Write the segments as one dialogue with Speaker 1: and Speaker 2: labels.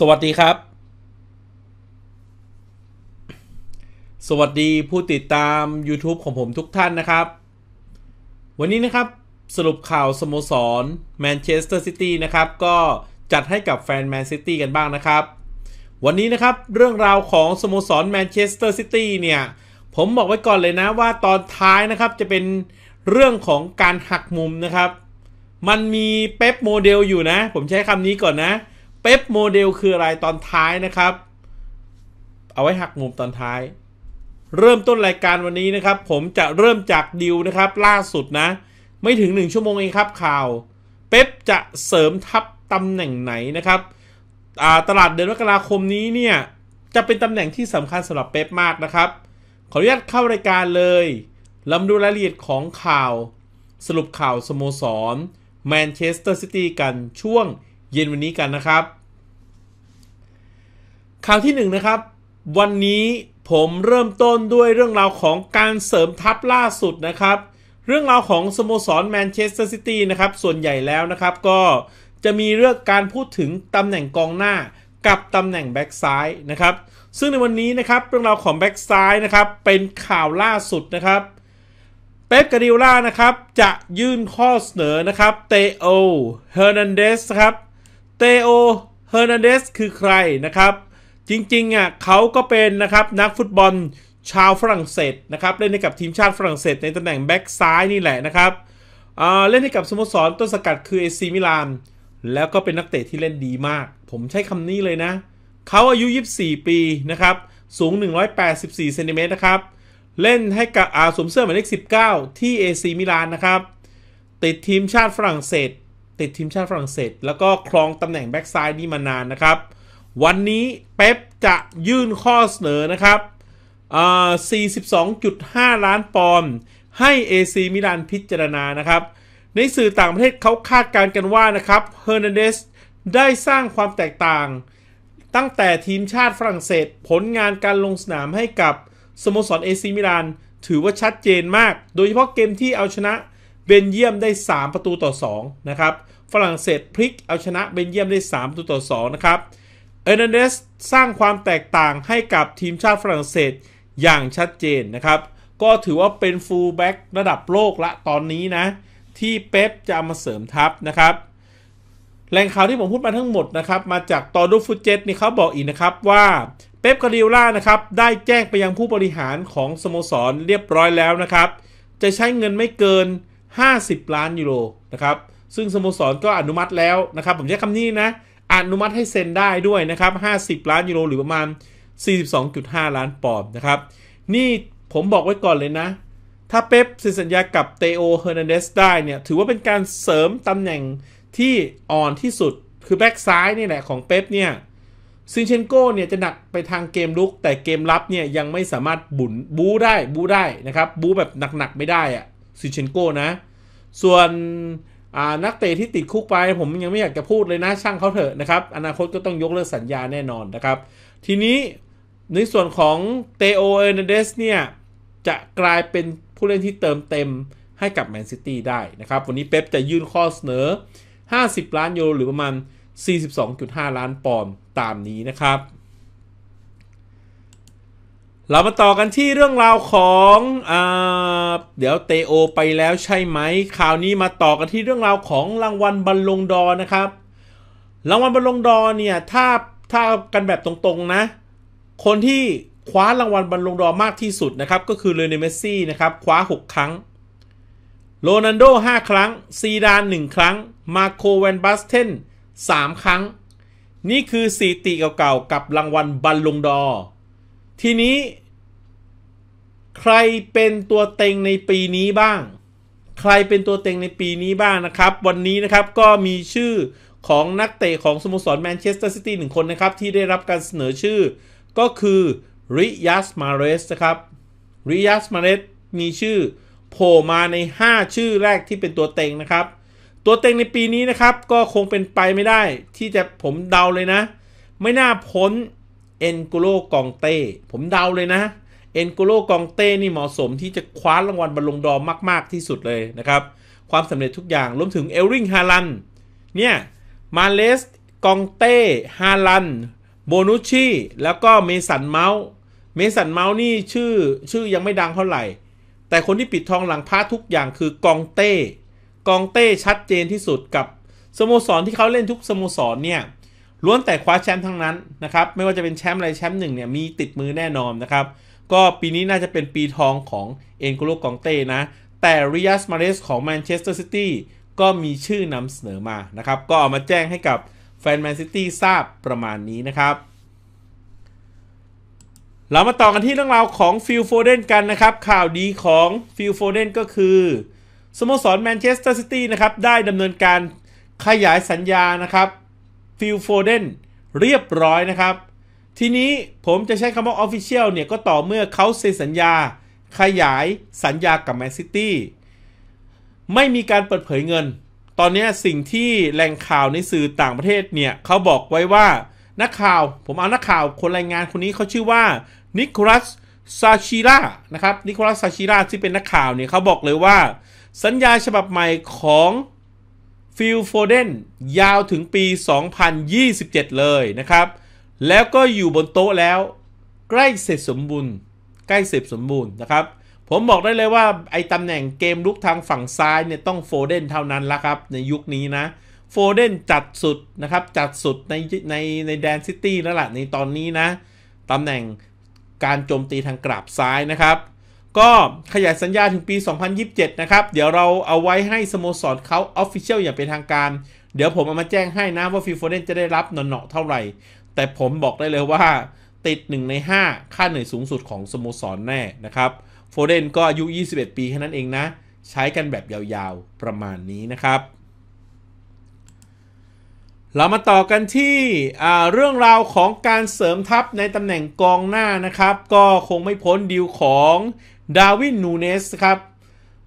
Speaker 1: สวัสดีครับ สวัสดีผู้ติดตาม YouTube ของผมทุกท่านนะครับ วันนี้นะครับสรุปข่าวสโมสรแมนเชสเตอร์ซิตี้นะครับ ก็จัดให้กับแฟนแมนซิตี้กันบ้างนะครับ วันนี้นะครับเรื่องราวของสโมสรแมนเชสเตอร์ซิตี้เนี่ย ผมบอกไว้ก่อนเลยนะว่าตอนท้ายนะครับจะเป็นเรื่องของการหักมุมนะครับ มันมีเป๊ปโมเดลอยู่นะ ผมใช้คำนี้ก่อนนะเป๊ปโมเดลคืออะไรตอนท้ายนะครับ เอาไว้หักมุมตอนท้าย เริ่มต้นรายการวันนี้นะครับ ผมจะเริ่มจากดิวนะครับ ล่าสุดนะ ไม่ถึง 1 ชั่วโมง เองครับ ข่าว เป๊ปจะเสริมทัพตำแหน่งไหนนะครับ ตลาดเดือนมกราคมนี้เนี่ย จะเป็นตำแหน่งที่สำคัญสำหรับเป๊ปมากนะครับ ขออนุญาตเข้ารายการเลย ลำดูรายละเอียดของข่าว สรุปข่าวสโมสรแมนเชสเตอร์ซิตี้กันช่วงเย็นวันนี้กันนะครับข่าวที่1นนะครับ วันนี้ผมเริ่มต้นด้วยเรื่องราวของการเสริมทัพล่าสุดนะครับ เรื่องราวของสโมสรแมนเชสเตอร์ซิตี้นะครับ ส่วนใหญ่แล้วนะครับก็จะมีเรื่องการพูดถึงตำแหน่งกองหน้ากับตำแหน่งแบ็กซ้ายนะครับ ซึ่งในวันนี้นะครับเรื่องราวของแบ็กซ้ายนะครับเป็นข่าวล่าสุดนะครับ เป๊ปกาดิล่านะครับจะยื่นข้อเสนอนะครับ เตโอ เฮอร์นันเดสครับ เตโอ เฮอร์นันเดสคือใครนะครับจริงๆอ่ะเขาก็เป็นนะครับนักฟุตบอลชาวฝรั่งเศสนะครับเล่นให้กับทีมชาติฝรั่งเศส ในตำแหน่งแบ็กซ้ายนี่แหละนะครับเล่นให้กับสโมสรต้นสกัดคือเอซีมิลานแล้วก็เป็นนักเตะที่เล่นดีมาก ผมใช้คำนี้เลยนะ เขาอายุ 24 ปีนะครับ สูง 184เซนติเมตรนะครับ เล่นให้กับอาสวมเสื้อหมายเลข19ที่เอซีมิลานนะครับ ติดทีมชาติฝรั่งเศส ติดทีมชาติฝรั่งเศสแล้วก็ครองตำแหน่งแบ็กซ้ายนี่มานานนะครับวันนี้เป๊ปจะยื่นข้อเสนอนะครับ42.5 ล้านปอนด์ให้ AC มิลานพิจารณานะครับ ในสื่อต่างประเทศเขาคาดการณ์กันว่านะครับ เฮอร์นันเดสได้สร้างความแตกต่าง ตั้งแต่ทีมชาติฝรั่งเศสผลงานการลงสนามให้กับสโมสรเอซมิลานถือว่าชัดเจนมาก โดยเฉพาะเกมที่เอาชนะเบนเยียมได้ 3 ประตูต่อ 2 นะครับ ฝรั่งเศสพลิกเอาชนะเบนเยียมได้3ประตูต่อ 2 นะครับเอร์นนเดสสร้างความแตกต่างให้กับทีมชาติฝรั่งเศสอย่างชัดเจนนะครับ ก็ถือว่าเป็นฟูลแบ็กระดับโลกละตอนนี้นะ ที่เป๊ปจะามาเสริมทัพนะครับแหล่งข่าวที่ผมพูดมาทั้งหมดนะครับ มาจากตอดูฟูเจตนี่เขาบอกอีกนะครับว่าเป๊ปกาดิล่านะครับ ได้แจ้งไปยังผู้บริหารของสโมสรเรียบร้อยแล้วนะครับ จะใช้เงินไม่เกิน 50 ล้านยูโรนะครับซึ่งสโมสรก็อนุมัติแล้วนะครับผมใช้คำนี้นะอนุมัติให้เซ็นได้ด้วยนะครับ 50 ล้านยูโรหรือประมาณ 42.5 ล้านปอนด์นะครับ นี่ผมบอกไว้ก่อนเลยนะ ถ้าเป๊ปเซ็นสัญญากับเตโอ เฮอร์นันเดสได้เนี่ย ถือว่าเป็นการเสริมตำแหน่งที่อ่อนที่สุด คือแบ็กซ้ายนี่แหละของเป๊ปเนี่ย ซินเชนโก้เนี่ยจะหนักไปทางเกมลุก แต่เกมรับเนี่ยยังไม่สามารถบุนบูได้บูได้นะครับ บูแบบหนักๆไม่ได้อะซินเชนโก้นะ ส่วนนักเตะที่ติดคุกไปผมยังไม่อยากจะพูดเลยนะช่างเขาเถอะนะครับ อนาคตก็ต้องยกเลิกสัญญาแน่นอนนะครับ ทีนี้ในส่วนของเตโอเอเนเดสเนี่ย จะกลายเป็นผู้เล่นที่เติมเต็มให้กับแมนซิตี้ได้นะครับ วันนี้เป๊ปจะยื่นข้อเสนอ 50 ล้านยูโรหรือประมาณ 42.5 ล้านปอนด์ตามนี้นะครับเรามาต่อกันที่เรื่องราวของอเดี๋ยวเตโอ ไปแล้วใช่ไหมข่าวนี้มาต่อกันที่เรื่องราวของรางวัลบอลลงดอนะครับ รางวัลบอลลงดอเนี่ยถ้าถ้ากันแบบตรง ๆ นะ คนที่คว้ารางวัลบอลลงดอมากที่สุดนะครับก็คือเลนเมซี่นะครับคว้า6 ครั้ง โรนันโด5ครั้ง ซีดาน 1 ครั้งมาโคแวนบัสเทน3ครั้ง นี่คือสีติเก่าๆกับรางวัลบอลลงดอร์ทีนี้ ใครเป็นตัวเต็งในปีนี้บ้าง ใครเป็นตัวเต็งในปีนี้บ้างนะครับ วันนี้นะครับก็มีชื่อของนักเตะของสโมสรแมนเชสเตอร์ซิตี้หนึ่งคนนะครับ ที่ได้รับการเสนอชื่อ ก็คือริยัสมาเรสนะครับ ริยัสมาเรส มีชื่อโผล่มาใน 5 ชื่อแรกที่เป็นตัวเต็งนะครับ ตัวเต็งในปีนี้นะครับก็คงเป็นไปไม่ได้ ที่จะผมเดาเลยนะ ไม่น่าพ้นเอ็นโกโลกองเต้ผมเดาเลยนะเอ็นโกโลกองเต้นี่เหมาะสมที่จะคว้ารางวัลบอลลงดอมาก ๆ ที่สุดเลยนะครับ ความสำเร็จทุกอย่างรวมถึงเอลริงฮาลัน เนี่ยมาเลสกองเต้ฮาลันโบนุชีแล้วก็เมสันเมาส์ เมสันเมาส์นี่ชื่อชื่อยังไม่ดังเท่าไหร่ แต่คนที่ปิดทองหลังพระทุกอย่างคือกองเต้กองเต้ชัดเจนที่สุดกับสโมสรที่เขาเล่นทุกสโมสรเนี่ยล้วนแต่คว้าแชมป์ทั้งนั้นนะครับ ไม่ว่าจะเป็นแชมป์อะไรแชมป์หนึ่งเนี่ยมีติดมือแน่นอนนะครับ ก็ปีนี้น่าจะเป็นปีทองของเอ็นโกโลกองเต้นะ แต่ริยาสมาเรสของแมนเชสเตอร์ซิตี้ก็มีชื่อนำเสนอมานะครับ ก็เอามาแจ้งให้กับแฟนแมนซิตี้ทราบประมาณนี้นะครับ เรามาต่อกันที่เรื่องราวของฟิลโฟเดนกันนะครับ ข่าวดีของฟิลโฟเดนก็คือสโมสรแมนเชสเตอร์ซิตี้นะครับได้ดำเนินการขยายสัญญานะครับฟิลโฟเดนเรียบร้อยนะครับ ทีนี้ผมจะใช้คำว่า Official เนี่ย ก็ต่อเมื่อเขาเซ็นสัญญาขยายสัญญากับแมนซิตี้ไม่มีการเปิดเผยเงิน ตอนนี้สิ่งที่แหล่งข่าวในสื่อต่างประเทศเนี่ยเขาบอกไว้ว่า นักข่าวผมเอานักข่าวคนรายงานคนนี้เขาชื่อว่านิโคลัสซาชิระานะครับนิโคลัสซาชิระาที่เป็นนักข่าวเนี่ยเขาบอกเลยว่าสัญญาฉบับใหม่ของฟิลโฟเดนยาวถึงปี 2027 เลยนะครับ แล้วก็อยู่บนโต๊ะแล้วใกล้เสร็จสมบูรณ์ ใกล้เสร็จสมบูรณ์นะครับ ผมบอกได้เลยว่าไอ้ตำแหน่งเกมลุกทางฝั่งซ้ายเนี่ยต้องโฟเดนเท่านั้นละครับ ในยุคนี้นะโฟเดนจัดสุดนะครับจัดสุดในในในแดนซิตี้แล้วล่ะในตอนนี้นะ ตำแหน่งการโจมตีทางกราบซ้ายนะครับก็ขยายสัญญาถึงปี 2027 นะครับ เดี๋ยวเราเอาไว้ให้สโมสรเขาออฟฟิเชียลอย่างเป็นทางการ เดี๋ยวผมเอามาแจ้งให้นะว่าฟิโฟเดนจะได้รับหนาะเท่าไหร่ แต่ผมบอกได้เลยว่า ติด 1 ใน 5 ค่าเหนื่อยสูงสุดของสโมสรแน่นะครับโฟเดนก็อายุ 21 ปีแค่นั้นเองนะ ใช้กันแบบยาวๆประมาณนี้นะครับ เรามาต่อกันที่เรื่องราวของการเสริมทัพในตำแหน่งกองหน้านะครับ ก็คงไม่พ้นดีลของดาวินนูเนส ครับ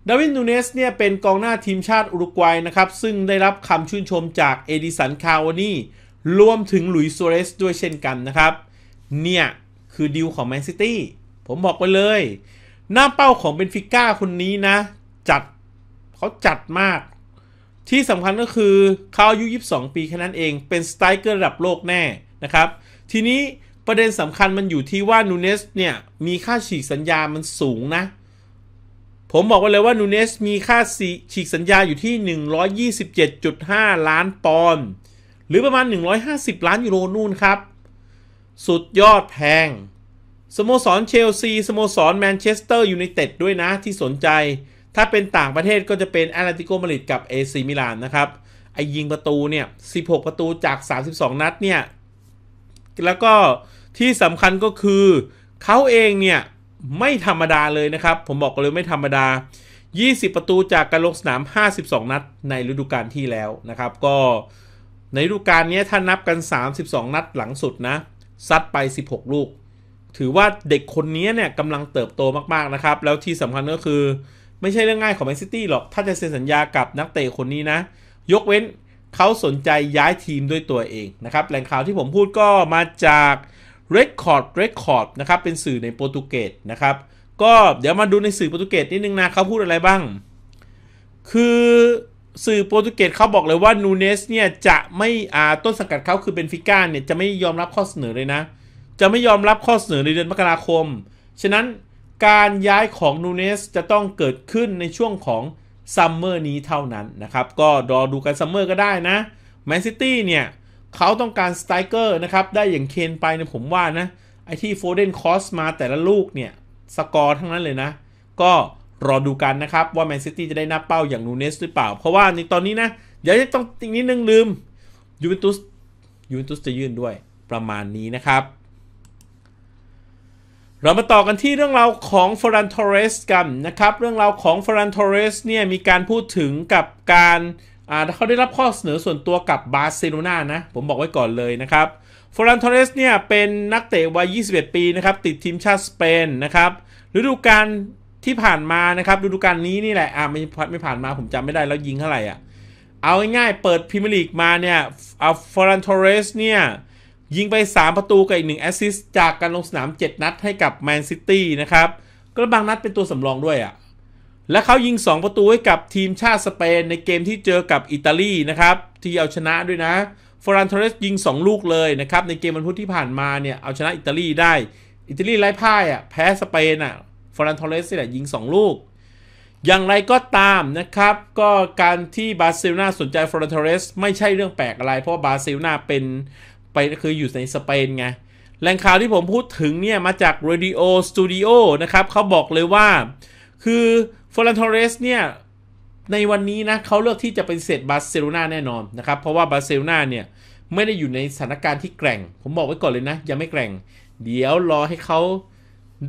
Speaker 1: ดาวินนูเนส เนี่ย เป็นกองหน้าทีมชาติอุรุกวัยนะครับ ซึ่งได้รับคำชื่นชมจากเอดิสัน คาวานี่ รวมถึงหลุยส์โซเรสด้วยเช่นกันนะครับ เนี่ย คือดีลของแมนซิตี้ ผมบอกไปเลย หน้าเป้าของเบนฟิก้าคนนี้นะ จัด เขาจัดมาก ที่สำคัญก็คือเขาอายุ 22 ปี แค่นั้นเองเป็นสไตรเกอร์ระดับโลกแน่ นะครับ ทีนี้ประเด็นสำคัญมันอยู่ที่ว่านูเนสเนี่ย มีค่าฉีกสัญญามันสูงนะ ผมบอกไว้เลยว่านูเนส มีค่าฉีกสัญญาอยู่ที่ 127.5 ล้านปอนด์หรือประมาณ 150 ล้านยูโรนู่นครับ สุดยอดแพง สโมสรเชลซีสโมสรแมนเชสเตอร์ยูไนเต็ดด้วยนะที่สนใจ ถ้าเป็นต่างประเทศก็จะเป็นแอตเลติโกมาริดกับเอซีมิลานนะครับไอยิงประตูเนี่ย 16 ประตูจาก 32 นัดเนี่ยแล้วก็ที่สำคัญก็คือเขาเองเนี่ย ไม่ธรรมดาเลยนะครับ ผมบอกเลยไม่ธรรมดา 20 ประตูจากการลงสนาม 52 นัดในฤดูกาลที่แล้วนะครับ ก็ในฤดูกาลนี้ถ้านับกัน 32 นัดหลังสุดนะ ซัดไป 16 ลูก ถือว่าเด็กคนนี้เนี่ยกำลังเติบโตมากๆนะครับ แล้วที่สำคัญก็คือไม่ใช่เรื่องง่ายของแมนซิตี้หรอกถ้าจะเซ็นสัญญากับนักเตะคนนี้นะยกเว้นเขาสนใจย้ายทีมด้วยตัวเองนะครับแหล่งข่าวที่ผมพูดก็มาจาก Record Record นะครับเป็นสื่อในโปรตุเกสนะครับ ก็เดี๋ยวมาดูในสื่อโปรตุเกสนิดนึงนะเขาพูดอะไรบ้าง คือสื่อโปรตุเกสเขาบอกเลยว่านูเนสเนี่ยจะไม่อ่าต้นสังกัดเขาคือเบนฟิก้าเนี่ยจะไม่ยอมรับข้อเสนอเลยนะ จะไม่ยอมรับข้อเสนอในเดือนมกราคมฉะนั้นการย้ายของนูเนสจะต้องเกิดขึ้นในช่วงของซัมเมอร์นี้เท่านั้นนะครับก็รอดูกันซัมเมอร์ก็ได้นะแมนซิตี้เนี่ยเขาต้องการสไตรเกอร์นะครับ ได้อย่างเคนไปเนี่ยผมว่านะ ไอที่โฟเดนคอสมาแต่ละลูกเนี่ยสกอร์ทั้งนั้นเลยนะ ก็รอดูกันนะครับว่าแมนซิตี้จะได้นับเป้าอย่างนูเนสหรือเปล่า เพราะว่าในตอนนี้นะเดี๋ยวต้องอีกนิดนึงลืมยูเวนตุสยูเวนตุสจะยื่นด้วยประมาณนี้นะครับ เรามาต่อกันที่เรื่องราวของฟรันทอเรสกันนะครับ เรื่องราวของฟรันทอเรสเนี่ยมีการพูดถึงกับการ่าเขาได้รับข้อเสนอส่วนตัวกับบาร์เซโลนานะ ผมบอกไว้ก่อนเลยนะครับฟอรันทอเรสเนี่ย เป็นนักเตะวัย 21 ปีนะครับ ติดทีมชาติสเปน นะครับฤดูกาลที่ผ่านมานะครับฤดูกาลนี้นี่แหละอ่าไม่ไม่ผ่านมาผมจำไม่ได้แล้วยิงเท่าไหร่อ่ะเอาง่ายๆเปิดพรีเมียร์ลีกมาเนี่ยเอาฟอรันทอเรสเนี่ย ยิงไป 3 ประตูกับอีก 1 แอสซิสต์จากการลงสนาม 7 นัดให้กับแมนซิตี้นะครับก็บางนัดเป็นตัวสำรองด้วยอ่ะและเขายิง 2 ประตูให้กับทีมชาติสเปน ในเกมที่เจอกับอิตาลีนะครับ ที่เอาชนะด้วยนะฟอรันทเรสยิง 2 ลูกเลยนะครับ ในเกมวันพุธที่ผ่านมาเนี่ยเอาชนะอิตาลีได้ อิตาลีไร้พ่ายอ่ะแพ้สเปนอ่ะฟอรันทเรสนี่แหละยิง 2 ลูก อย่างไรก็ตามนะครับก็การที่บาร์เซโลนาสนใจฟอรันทเรสไม่ใช่เรื่องแปลกอะไร เพราะบาร์เซโลนาเป็นไปคืออยู่ในสเปนไงแหล่งข่าวที่ผมพูดถึงเนี่ยมาจาก Radio Studio นะครับเขาบอกเลยว่าคือฟอรันทอเรสเนี่ยในวันนี้นะเขาเลือกที่จะเป็นเศษบาร์เซโลนาแน่นอนนะครับเพราะว่าบาร์เซโลนาเนี่ยไม่ได้อยู่ในสถานการณ์ที่แกร่ง ผมบอกไว้ก่อนเลยนะยังไม่แกร่ง เดี๋ยวรอให้เขา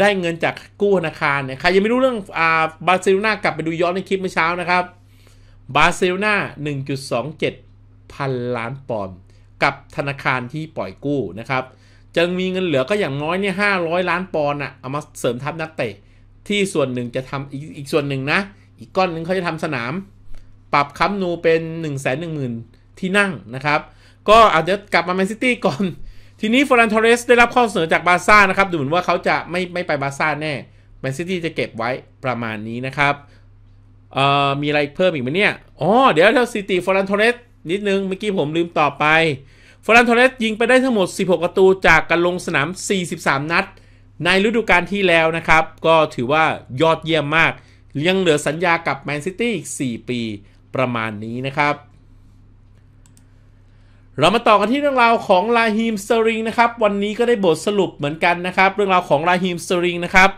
Speaker 1: ได้เงินจากกู้ธนาคารเนี่ยใครยังไม่รู้เรื่องอ่าบาร์เซโลนากลับไปดูย้อนในคลิปเมื่อเช้านะครับบาร์เซโลนา1.27 พันล้านปอนด์กับธนาคารที่ปล่อยกู้นะครับจะมีเงินเหลือก็อย่างน้อยเนี่ย 500 ล้านปอนด์อะเอามาเสริมทัพนักเตะที่ส่วนหนึ่งจะทำอีกอีกส่วนหนึ่งนะ อีกก้อนหนึ่งเขาจะทำสนาม ปรับคัมนูเป็น1 1 0 0 0 0 ที่นั่งนะครับ ก็อาจจะกลับมาแมนซิตี้ก่อน ทีนี้ฟอรันทอเรสได้รับข้อเสนอจากบาร์ซ่านะครับ ดูเหมือนว่าเขาจะไม่ไม่ไปบาร์ซ่าแน่แมนซิตี้จะเก็บไว้ประมาณนี้นะครับมีอะไรเพิ่มอีกไหมเนี่ย อ๋อเดี๋ยวเท่าซิตี้ฟอรันทอเรสนิดนึงเมื่อกี้ผมลืมต่อไปฟอรันทอเรสยิงไปได้ทั้งหมด16ประตูจากการลงสนาม 43 นัดในฤดูกาลที่แล้วนะครับ ก็ถือว่ายอดเยี่ยมมากยังเหลือสัญญากับแมนซิตี้อีก 4 ปีประมาณนี้นะครับเรามาต่อกันที่เรื่องราวของลาฮิมสเตอริงนะครับวันนี้ก็ได้บทสรุปเหมือนกันนะครับเรื่องราวของลาฮิมสเตอริงนะครับ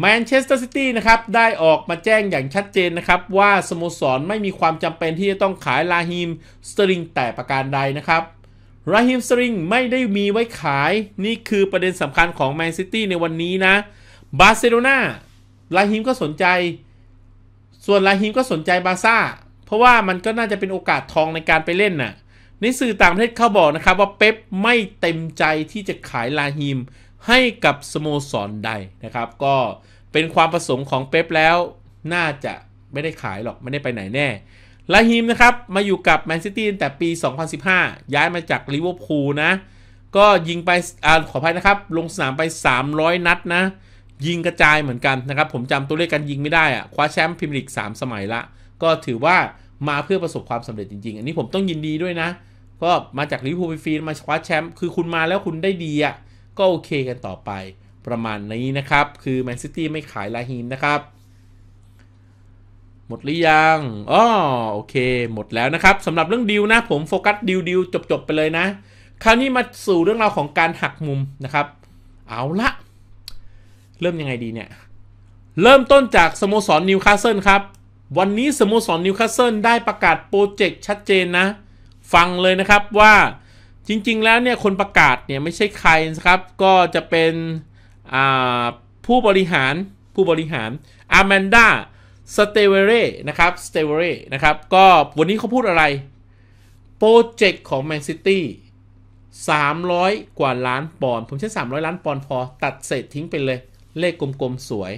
Speaker 1: แมนเชสเตอร์ซิตี้นะครับ ได้ออกมาแจ้งอย่างชัดเจนนะครับ ว่าสโมสรไม่มีความจำเป็นที่จะต้องขายลาฮิมสเตอริงแต่ประการใดนะครับราฮิมสตริงไม่ได้มีไว้ขาย นี่คือประเด็นสำคัญของแมนซิตี้ในวันนี้นะ บาร์เซโลนาราฮิมก็สนใจ ส่วนราฮิมก็สนใจบาซ่า เพราะว่ามันก็น่าจะเป็นโอกาสทองในการไปเล่นนะ่ะ ในสื่อต่างประเทศเขาบอกนะครับว่าเป๊ปไม่เต็มใจที่จะขายลาฮิมให้กับสโมสรใดนะครับ ก็เป็นความประสงค์ของเป๊ปแล้ว น่าจะไม่ได้ขายหรอก ไม่ได้ไปไหนแน่ลาฮิมนะครับ มาอยู่กับแมนซิตี้แต่ปี 2015 ย้ายมาจากลิเวอร์พูลนะ ก็ยิงไปอ่าขออภัยนะครับ ลงสนามไป 300 นัดนะ ยิงกระจายเหมือนกันนะครับ ผมจำตัวเลขการยิงไม่ได้อะคว้าแชมป์พรีเมียร์ลีก 3 สมัยละก็ถือว่ามาเพื่อประสบความสำเร็จจริงๆ อันนี้ผมต้องยินดีด้วยนะ ก็มาจากลิเวอร์พูลฟรีมาคว้าแชมป์คือคุณมาแล้วคุณได้ดีอะก็โอเคกันต่อไป ประมาณนี้นะครับ คือแมนซิตี้ไม่ขายลาฮิมนะครับหมดหรือยังอ๋อโอเค หมดแล้วนะครับ สำหรับเรื่องดิวนะ ผมโฟกัสดิวดิวจบจบไปเลยนะ คราวนี้มาสู่เรื่องราวของการหักมุมนะครับ เอาละ เริ่มยังไงดีเนี่ย เริ่มต้นจากสโมสรนิวคาสเซิลครับ วันนี้สโมสรนิวคาสเซิลได้ประกาศโปรเจกต์ชัดเจนนะ ฟังเลยนะครับว่าจริง ๆแล้วเนี่ย คนประกาศเนี่ย ไม่ใช่ใครนะครับ ก็จะเป็นผู้บริหารผู้บริหารอาแมนดาสเตเวเร่ นะครับ สเตเวเร่ นะครับ ก็วันนี้เขาพูดอะไร โปรเจกต์ของแมนซิตี้สามร้อยกว่าล้านปอนด์ ผมใช้สามร้อยล้านปอนด์พอ ตัดเศษทิ้งไปเลย เลขกลมๆ สวย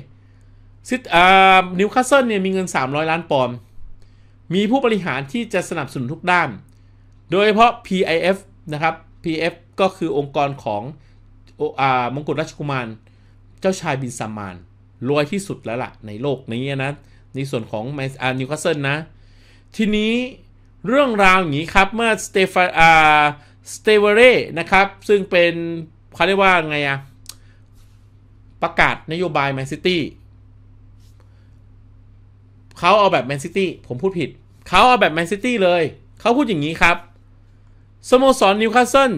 Speaker 1: ซิตอ่านิวคาสเซิลเนี่ยมีเงินสามร้อยล้านปอนด์ มีผู้บริหารที่จะสนับสนุนทุกด้าน โดยเฉพาะ PIF นะครับ PF i ก็คือองค์กรของอ่ามงกุฎราชกุมาร เจ้าชายบินซามาน รวยที่สุดแล้วล่ะในโลกนี้นะในส่วนของแมนนิวคาสเซิลนะ ทีนี้เรื่องราวอย่างนี้ครับ เมื่อสเตฟาอาสเตเวเร่นะครับ ซึ่งเป็นเขาเรียกว่า ไงอะประกาศนโยบายแมนซิตี้เขาเอาแบบแมนซิตี้ผมพูดผิด เขาเอาแบบแมนซิตี้เลยเขาพูดอย่างนี้ครับสโมสรนิวคาสเซิล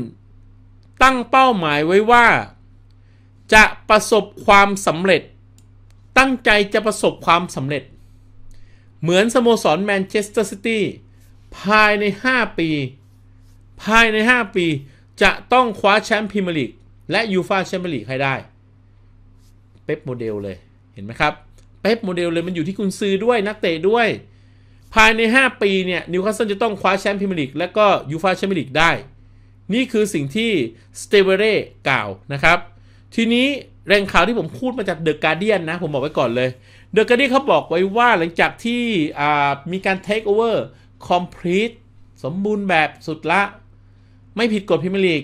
Speaker 1: ตั้งเป้าหมายไว้ว่า จะประสบความสำเร็จตั้งใจจะประสบความสำเร็จเหมือนสโมสรแมนเชสเตอร์ซิตี้ภายใน 5 ปี ภายใน 5 ปีจะต้องคว้าแชมป์พรีเมียร์ลีกและยูฟาแชมเปี้ยนลีกให้ได้ เป๊ปโมเดลเลยเห็นไหมครับ เป๊ปโมเดลเลยมันอยู่ที่คุณซื้อด้วยนักเตะด้วย ภายใน 5 ปีเนี่ย นิวคาสเซิลจะต้องคว้าแชมป์พรีเมียร์ลีกและก็ยูฟาแชมเปี้ยนลีกได้ นี่คือสิ่งที่สเตเบเร่กล่าวนะครับ ทีนี้แรงข่าวที่ผมพูดมาจากเดอะการ์เดียนนะผมบอกไว้ก่อนเลยเดอะกาดี้เขาบอกไว้ว่าหลังจากที่มีการเทคโอเวอร์คอมพลีทสมบูรณ์แบบสุดละ ไม่ผิดกฎพิมลีก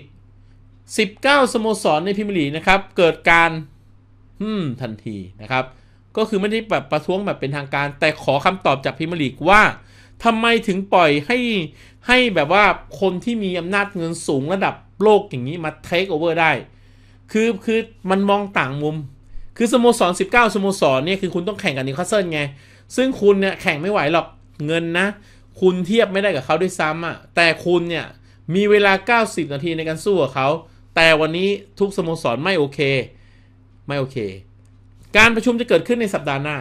Speaker 1: 19 สโมสรในพิมลีนะครับเกิดการฮึมทันทีนะครับก็คือไม่ได้แบบประท้วงแบบเป็นทางการแต่ขอคำตอบจากพิมลีกว่าทำไมถึงปล่อยให้ ให้แบบว่าคนที่มีอำนาจเงินสูงระดับโลกอย่างนี้มาเทคโอเวอร์ได้ คือคือมันมองต่างมุมคือสโมสร19สโมสรเนี่ยคือคุณต้องแข่งกับนิวคาสเซิลไงซึ่งคุณเนี่ยแข่งไม่ไหวหรอกเงินนะคุณเทียบไม่ได้กับเขาด้วยซ้ำอะ่ะแต่คุณเนี่ยมีเวลา 90 นาทีในการสู้กับเขาแต่วันนี้ทุกสโมสรไม่โอเคไม่โอเค การประชุมจะเกิดขึ้นในสัปดาห์หน้า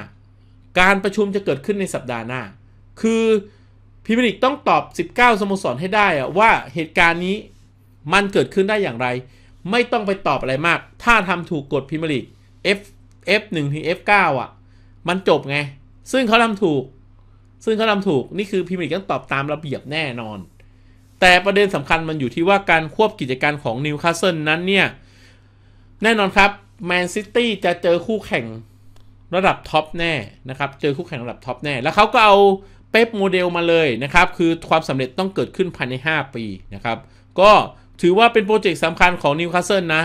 Speaker 1: การประชุมจะเกิดขึ้นในสัปดาห์หน้าคือพิมลิกต้องตอบ 19 สโมสรให้ได้อะว่าเหตุการณ์นี้มันเกิดขึ้นได้อย่างไร ไม่ต้องไปตอบอะไรมาก ถ้าทำถูกกฎพิมลิก F F1 ถึง F9 อ่ะ มันจบไง ซึ่งเขาทำถูก ซึ่งเขาทำถูก นี่คือพิมพ์ีต้องตอบตามระเบียบแน่นอน แต่ประเด็นสำคัญมันอยู่ที่ว่าการควบกิจการของนิวคาสเซิลนั้นเนี่ย แน่นอนครับแมนซิตี้จะเจอคู่แข่งระดับท็อปแน่ นะครับ เจอคู่แข่งระดับท็อปแน่ แล้วเขาก็เอาเป๊ปโมเดลมาเลยนะครับ คือความสำเร็จต้องเกิดขึ้นภายใน 5 ปีนะครับ ก็ถือว่าเป็นโปรเจกต์สำคัญของนิวคาสเซิลนะ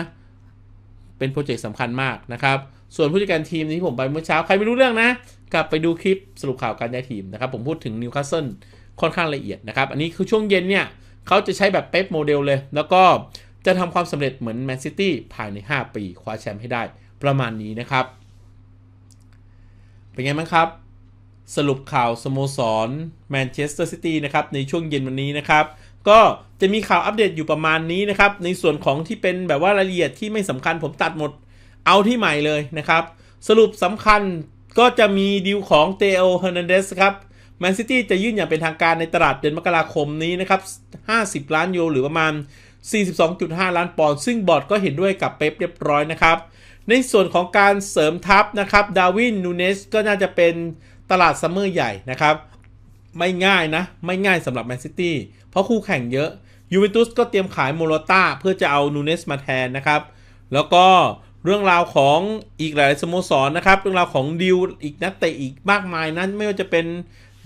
Speaker 1: เป็นโปรเจกต์สำคัญมากนะครับ ส่วนผู้จัดการทีมที่ผมไปเมื่อเช้าใครไม่รู้เรื่องนะ กลับไปดูคลิปสรุปข่าวการย้ายทีมนะครับผมพูดถึงนิวคาสเซิลค่อนข้างละเอียดนะครับ อันนี้คือช่วงเย็นเนี่ย เขาจะใช้แบบเป๊ปโมเดลเลย แล้วก็จะทำความสำเร็จเหมือนแมนซิตี้ภายใน 5 ปีคว้าแชมป์ให้ได้ประมาณนี้นะครับ เป็นไงบ้างครับ สรุปข่าวสโมสรแมนเชสเตอร์ซิตี้นะครับในช่วงเย็นวันนี้นะครับ ก็จะมีข่าวอัปเดตอยู่ประมาณนี้นะครับ ในส่วนของที่เป็นแบบว่ารายละเอียดที่ไม่สำคัญผมตัดหมดเอาที่ใหม่เลยนะครับ สรุปสำคัญก็จะมีดีลของเตโอเฮอร์นันเดสครับแมนซิตี้จะยื่นอย่างเป็นทางการในตลาดเดือนมกราคมนี้นะครับ 50 ล้านยูโรหรือประมาณ 42.5 ล้านปอนด์ซึ่งบอร์ดก็เห็นด้วยกับเป๊ปเรียบร้อยนะครับ ในส่วนของการเสริมทัพนะครับดาวินนูเนสก็น่าจะเป็นตลาดซัมเมอร์ใหญ่นะครับไม่ง่ายนะไม่ง่ายสำหรับแมนซิตี้เพราะคู่แข่งเยอะยูเวนตุสก็เตรียมขายโมโลต้าเพื่อจะเอานูเนสมาแทนนะครับ แล้วก็เรื่องราวของอีกหลายสโมสรนนะครับ เรื่องราวของดิวอีกนักเตะอีกมากมายนั้นไม่ว่าจะเป็น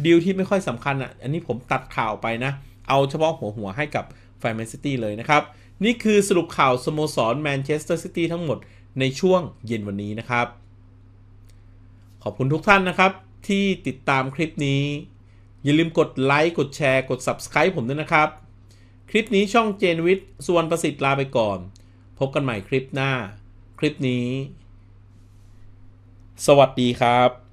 Speaker 1: ดิวที่ไม่ค่อยสำคัญอ่ะอันนี้ผมตัดข่าวไปนะ เอาเฉพาะหัวหัวให้กับแฟนแมนซิตี้เลยนะครับ นี่คือสรุปข่าว สโมสร แมนเชสเตอร์ซิตี้ทั้งหมดในช่วงเย็นวันนี้นะครับ ขอบคุณทุกท่านนะครับที่ติดตามคลิปนี้อย่าลืมกดไลค์กดแชร์ กด Subscribe ผมด้วยนะครับคลิปนี้ช่องเจนวิทย์ส่วนประสิทธิ์ลาไปก่อน พบกันใหม่คลิปหน้า คลิปนี้ สวัสดีครับ